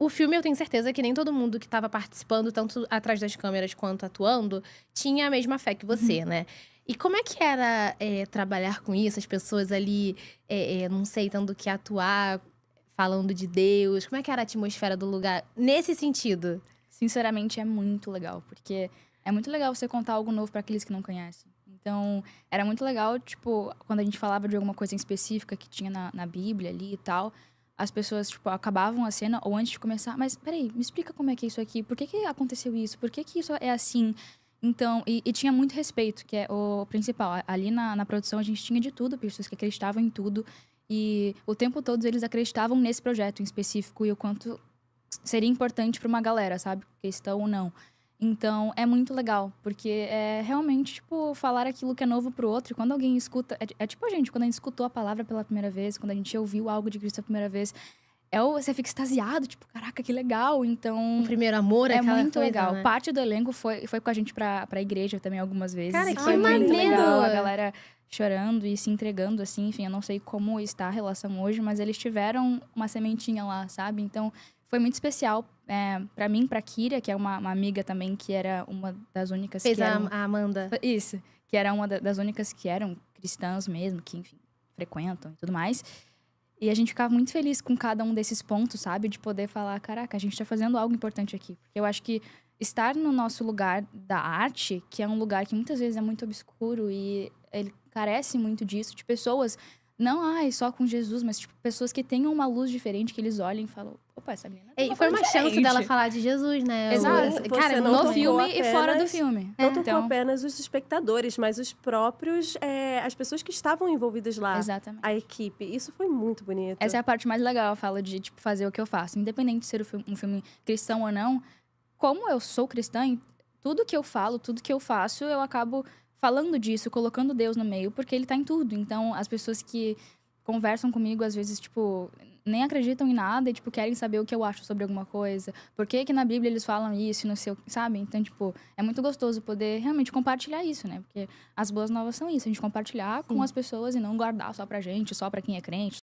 o filme, eu tenho certeza que nem todo mundo que estava participando, tanto atrás das câmeras quanto atuando, tinha a mesma fé que você, uhum. né? E como é que era é, trabalhar com isso? As pessoas ali, é, é, não sei, tendo que atuar, falando de Deus. Como é que era a atmosfera do lugar nesse sentido? Sinceramente, é muito legal, porque é muito legal você contar algo novo para aqueles que não conhecem. Então, era muito legal, tipo, quando a gente falava de alguma coisa específica que tinha na, na Bíblia ali e tal as pessoas, tipo, acabavam a cena ou antes de começar, mas peraí, me explica como é que é isso aqui, por que, que aconteceu isso, por que, que isso é assim? Então, e, e tinha muito respeito, que é o principal. Ali na, na produção a gente tinha de tudo, pessoas que acreditavam em tudo, e o tempo todo eles acreditavam nesse projeto em específico e o quanto seria importante para uma galera, sabe? Questão ou não. Então é muito legal, porque é realmente, tipo, falar aquilo que é novo pro outro. E quando alguém escuta. É, é, tipo a gente, quando a gente escutou a palavra pela primeira vez, quando a gente ouviu algo de Cristo pela primeira vez, é o, você fica extasiado, tipo, caraca, que legal. Então. O primeiro amor é É muito coisa, legal. Né? Parte do elenco foi, foi com a gente pra, pra igreja também algumas vezes. Cara, que foi maneiro. muito legal. A galera chorando e se entregando, assim, enfim, eu não sei como está a relação hoje, mas eles tiveram uma sementinha lá, sabe? Então foi muito especial é, para mim, para Kira, que é uma, uma, amiga também que era uma das únicas Fez que eram, a Amanda. Isso, que era uma das únicas que eram cristãs mesmo, que enfim, frequentam e tudo mais. E a gente ficava muito feliz com cada um desses pontos, sabe? De poder falar, caraca, a gente tá fazendo algo importante aqui. Porque eu acho que estar no nosso lugar da arte, que é um lugar que muitas vezes é muito obscuro e ele carece muito disso, de pessoas não, ai, só com Jesus, mas tipo, pessoas que tenham uma luz diferente, que eles olhem e falam, opa, essa menina. Tem uma e foi uma diferente. chance dela falar de Jesus, né? Exato. Cara, no filme apenas, e fora do filme. Não é. tocou então... apenas os espectadores, mas os próprios, é, as pessoas que estavam envolvidas lá. Exatamente. A equipe. Isso foi muito bonito. Essa é a parte mais legal, fala de, tipo, fazer o que eu faço. Independente de ser um filme cristão ou não, como eu sou cristã, tudo que eu falo, tudo que eu faço, eu acabo falando disso, colocando Deus no meio, porque ele tá em tudo. Então, as pessoas que conversam comigo, às vezes, tipo, nem acreditam em nada e, tipo, querem saber o que eu acho sobre alguma coisa. Por que que na Bíblia eles falam isso, não sei, sabe? Então, tipo, é muito gostoso poder realmente compartilhar isso, né? Porque as boas novas são isso, a gente compartilhar Sim. com as pessoas e não guardar só pra gente, só pra quem é crente,